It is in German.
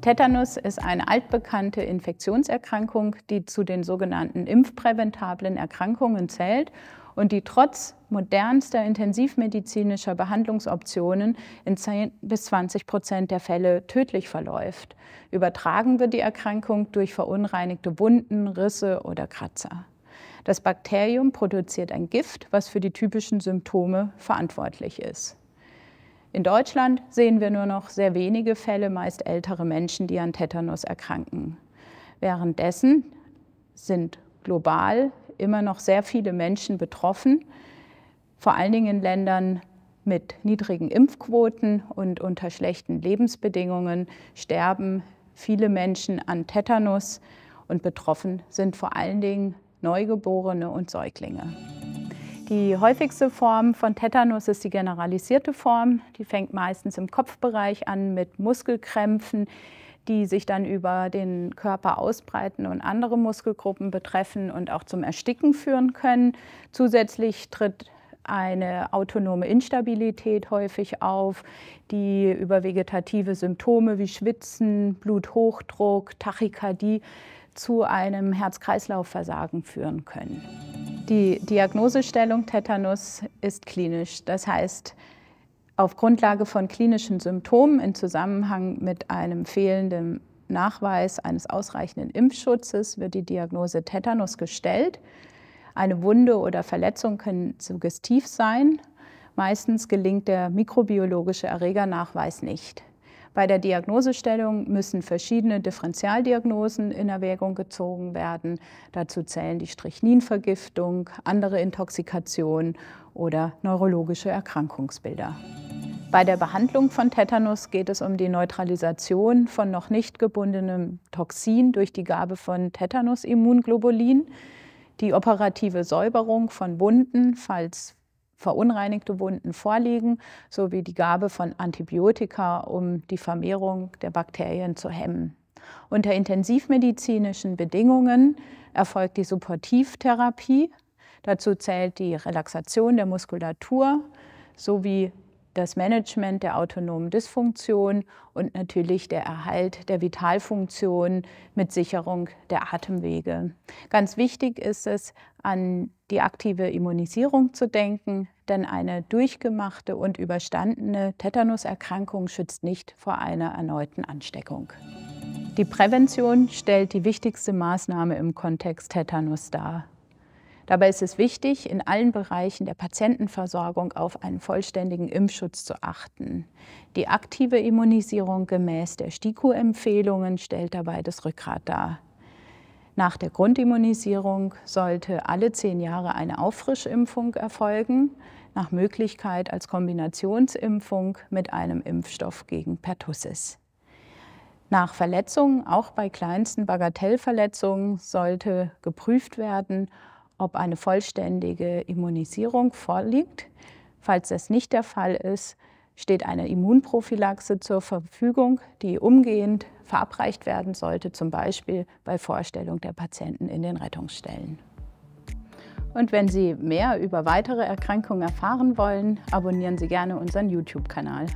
Tetanus ist eine altbekannte Infektionserkrankung, die zu den sogenannten impfpräventablen Erkrankungen zählt und die trotz modernster intensivmedizinischer Behandlungsoptionen in 10 bis 20 Prozent der Fälle tödlich verläuft. Übertragen wird die Erkrankung durch verunreinigte Wunden, Risse oder Kratzer. Das Bakterium produziert ein Gift, was für die typischen Symptome verantwortlich ist. In Deutschland sehen wir nur noch sehr wenige Fälle, meist ältere Menschen, die an Tetanus erkranken. Währenddessen sind global immer noch sehr viele Menschen betroffen, vor allen Dingen in Ländern mit niedrigen Impfquoten und unter schlechten Lebensbedingungen sterben viele Menschen an Tetanus und betroffen sind vor allen Dingen Neugeborene und Säuglinge. Die häufigste Form von Tetanus ist die generalisierte Form. Die fängt meistens im Kopfbereich an mit Muskelkrämpfen, die sich dann über den Körper ausbreiten und andere Muskelgruppen betreffen und auch zum Ersticken führen können. Zusätzlich tritt eine autonome Instabilität häufig auf, die über vegetative Symptome wie Schwitzen, Bluthochdruck, Tachykardie zu einem Herz-Kreislauf-Versagen führen können. Die Diagnosestellung Tetanus ist klinisch. Das heißt, auf Grundlage von klinischen Symptomen im Zusammenhang mit einem fehlenden Nachweis eines ausreichenden Impfschutzes wird die Diagnose Tetanus gestellt. Eine Wunde oder Verletzung können suggestiv sein. Meistens gelingt der mikrobiologische Erregernachweis nicht. Bei der Diagnosestellung müssen verschiedene Differentialdiagnosen in Erwägung gezogen werden. Dazu zählen die Strichninvergiftung, andere Intoxikationen oder neurologische Erkrankungsbilder. Bei der Behandlung von Tetanus geht es um die Neutralisation von noch nicht gebundenem Toxin durch die Gabe von Tetanus-Immunglobulin, die operative Säuberung von Wunden, falls verunreinigte Wunden vorliegen, sowie die Gabe von Antibiotika, um die Vermehrung der Bakterien zu hemmen. Unter intensivmedizinischen Bedingungen erfolgt die Supportivtherapie. Dazu zählt die Relaxation der Muskulatur sowie das Management der autonomen Dysfunktion und natürlich der Erhalt der Vitalfunktion mit Sicherung der Atemwege. Ganz wichtig ist es, an die aktive Immunisierung zu denken, denn eine durchgemachte und überstandene Tetanuserkrankung schützt nicht vor einer erneuten Ansteckung. Die Prävention stellt die wichtigste Maßnahme im Kontext Tetanus dar. Dabei ist es wichtig, in allen Bereichen der Patientenversorgung auf einen vollständigen Impfschutz zu achten. Die aktive Immunisierung gemäß der STIKO-Empfehlungen stellt dabei das Rückgrat dar. Nach der Grundimmunisierung sollte alle zehn Jahre eine Auffrischimpfung erfolgen, nach Möglichkeit als Kombinationsimpfung mit einem Impfstoff gegen Pertussis. Nach Verletzungen, auch bei kleinsten Bagatellverletzungen, sollte geprüft werden, ob eine vollständige Immunisierung vorliegt. Falls das nicht der Fall ist, steht eine Immunprophylaxe zur Verfügung, die umgehend verabreicht werden sollte, zum Beispiel bei Vorstellung der Patienten in den Rettungsstellen. Und wenn Sie mehr über weitere Erkrankungen erfahren wollen, abonnieren Sie gerne unseren YouTube-Kanal.